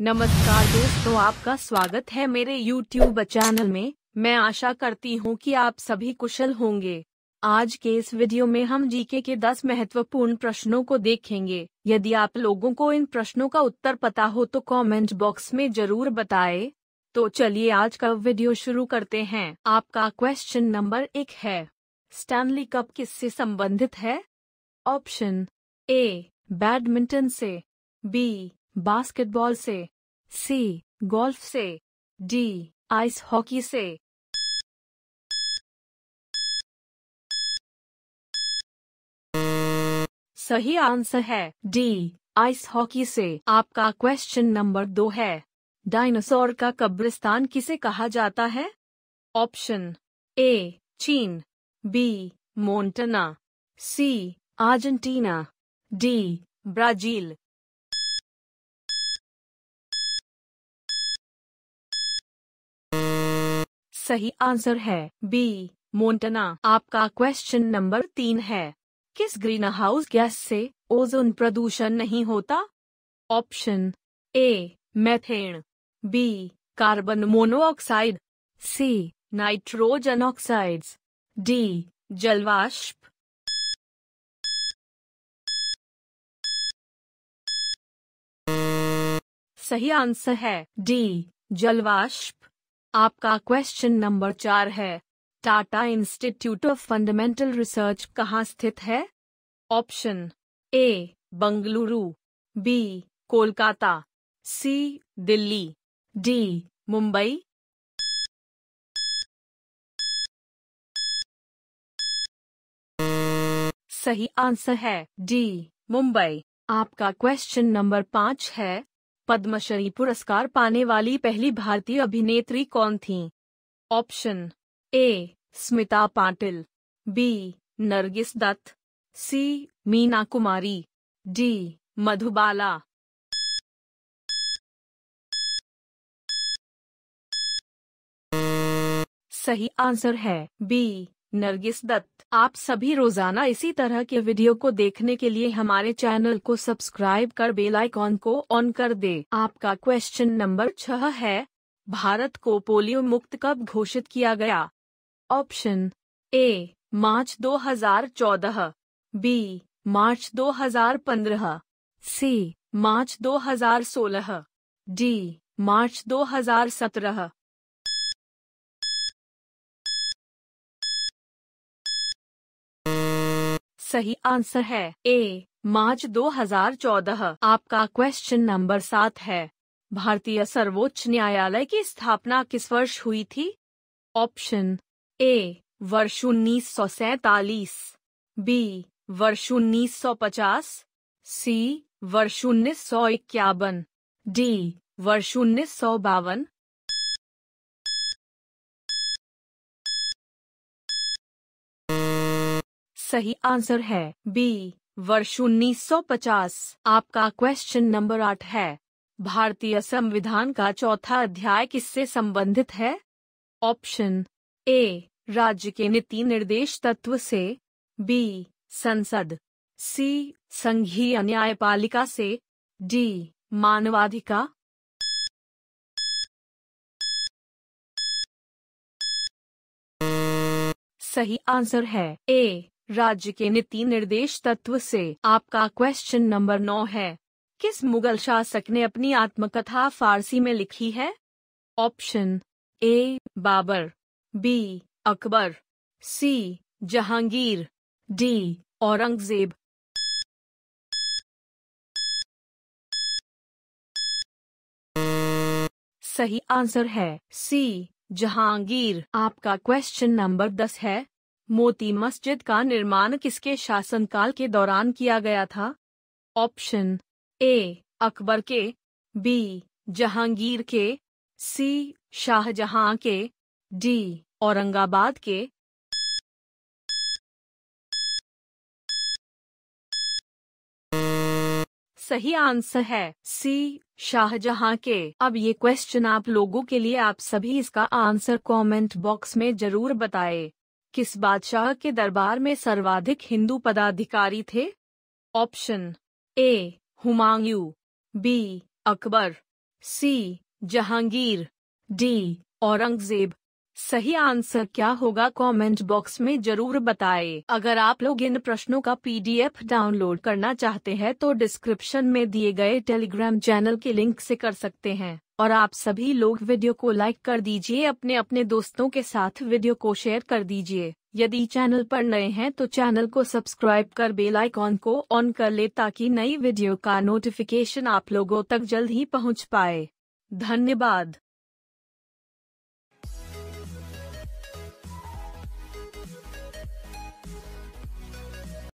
नमस्कार दोस्तों आपका स्वागत है मेरे YouTube चैनल में मैं आशा करती हूँ कि आप सभी कुशल होंगे आज के इस वीडियो में हम जीके के 10 महत्वपूर्ण प्रश्नों को देखेंगे यदि आप लोगों को इन प्रश्नों का उत्तर पता हो तो कमेंट बॉक्स में जरूर बताएं। तो चलिए आज का वीडियो शुरू करते हैं आपका क्वेश्चन नंबर एक है स्टैनली कप किससे संबंधित है ऑप्शन ए बैडमिंटन से बी बास्केटबॉल से सी गोल्फ से डी आइस हॉकी से सही आंसर है डी आइस हॉकी से आपका क्वेश्चन नंबर दो है डायनासोर का कब्रिस्तान किसे कहा जाता है ऑप्शन ए चीन B Montana C Argentina D Brazil सही आंसर है बी मोन्टना आपका क्वेश्चन नंबर तीन है किस ग्रीन हाउस गैस से ओजोन प्रदूषण नहीं होता option A methane B carbon monoxide C nitrogen oxides D जलवाष्प सही आंसर है डी जलवाष्प आपका क्वेश्चन नंबर चार है Tata institute of fundamental research कहाँ स्थित है option A Bengaluru B Kolkata C Delhi D Mumbai सही आंसर है डी मुंबई आपका क्वेश्चन नंबर पाँच है पद्मश्री पुरस्कार पाने वाली पहली भारतीय अभिनेत्री कौन थी option A Smita Patil B Nargis Dutt C Meena Kumari D Madhubala सही आंसर है बी नरगिस दत्त आप सभी रोजाना इसी तरह के वीडियो को देखने के लिए हमारे चैनल को सब्सक्राइब कर बेल आइकॉन को ऑन कर दे आपका क्वेश्चन नंबर छह है भारत को पोलियो मुक्त कब घोषित किया गया option A March 2014 B March 2015 C March 2016 D March 2017 सही आंसर है ए मार्च 2014 आपका क्वेश्चन नंबर सात है भारतीय सर्वोच्च न्यायालय की स्थापना किस वर्ष हुई थी ऑप्शन ए वर्ष उन्नीस बी वर्ष पचास सी वर्ष उन्नीस डी वर्ष उन्नीस सही आंसर है बी वर्ष 1950 आपका क्वेश्चन नंबर आठ है भारतीय संविधान का चौथा अध्याय किससे संबंधित है ऑप्शन ए राज्य के नीति निर्देश तत्व से बी संसद सी संघीय न्यायपालिका से डी मानवाधिकार सही आंसर है ए राज्य के नीति निर्देश तत्व से आपका क्वेश्चन नंबर नौ है किस मुगल शासक ने अपनी आत्मकथा फारसी में लिखी है option A Babur B Akbar C Jahangir D Aurangzeb सही आंसर है सी जहांगीर आपका क्वेश्चन नंबर दस है मोती मस्जिद का निर्माण किसके शासनकाल के दौरान किया गया था ऑप्शन ए अकबर के बी जहांगीर के सी शाहजहां के डी औरंगाबाद के सही आंसर है सी शाहजहां के अब ये क्वेश्चन आप लोगों के लिए आप सभी इसका आंसर कमेंट बॉक्स में जरूर बताएं। किस बादशाह के दरबार में सर्वाधिक हिंदू पदाधिकारी थे option A Humayun B Akbar C Jahangir D Aurangzeb सही आंसर क्या होगा कमेंट बॉक्स में जरूर बताएं। अगर आप लोग इन प्रश्नों का पीडीएफ डाउनलोड करना चाहते हैं तो डिस्क्रिप्शन में दिए गए टेलीग्राम चैनल के लिंक से कर सकते हैं और आप सभी लोग वीडियो को लाइक कर दीजिए अपने अपने दोस्तों के साथ वीडियो को शेयर कर दीजिए यदि चैनल पर नए हैं तो चैनल को सब्सक्राइब कर बेल आइकॉन को ऑन कर ले ताकि नई वीडियो का नोटिफिकेशन आप लोगों तक जल्द ही पहुंच पाए धन्यवाद